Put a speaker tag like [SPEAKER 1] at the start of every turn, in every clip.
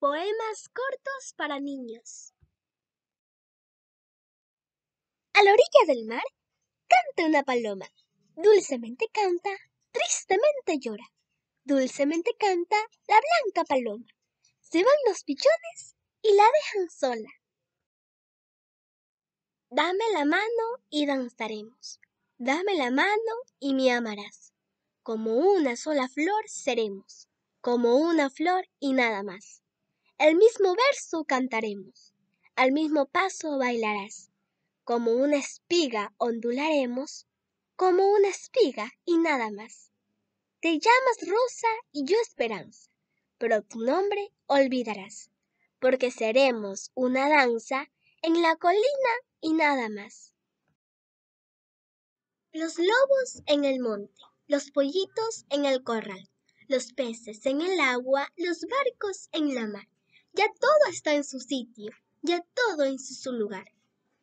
[SPEAKER 1] Poemas cortos para niños. A la orilla del mar canta una paloma. Dulcemente canta, tristemente llora. Dulcemente canta la blanca paloma. Se van los pichones y la dejan sola. Dame la mano y danzaremos. Dame la mano y me amarás. Como una sola flor seremos. Como una flor y nada más. El mismo verso cantaremos, al mismo paso bailarás, como una espiga ondularemos, como una espiga y nada más. Te llamas Rosa y yo Esperanza, pero tu nombre olvidarás, porque seremos una danza en la colina y nada más. Los lobos en el monte, los pollitos en el corral, los peces en el agua, los barcos en la mar. Ya todo está en su sitio, ya todo en su lugar.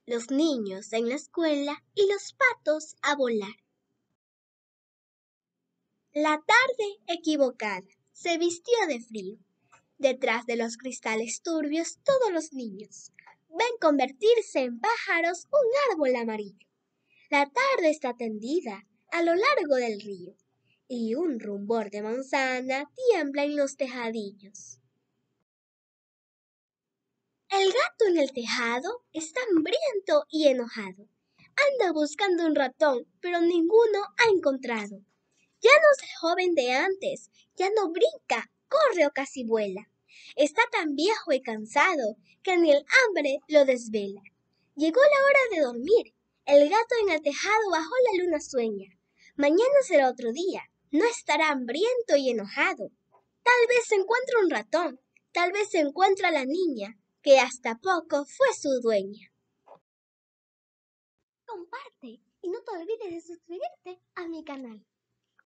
[SPEAKER 1] Los niños en la escuela y los patos a volar. La tarde equivocada se vistió de frío. Detrás de los cristales turbios todos los niños ven convertirse en pájaros un árbol amarillo. La tarde está tendida a lo largo del río y un rumor de manzana tiembla en los tejadillos. El gato en el tejado está hambriento y enojado. Anda buscando un ratón, pero ninguno ha encontrado. Ya no es el joven de antes, ya no brinca, corre o casi vuela. Está tan viejo y cansado que ni el hambre lo desvela. Llegó la hora de dormir. El gato en el tejado bajo la luna sueña. Mañana será otro día. No estará hambriento y enojado. Tal vez se encuentre un ratón. Tal vez se encuentre a la niña que hasta poco fue su dueña. Comparte y no te olvides de suscribirte a mi canal.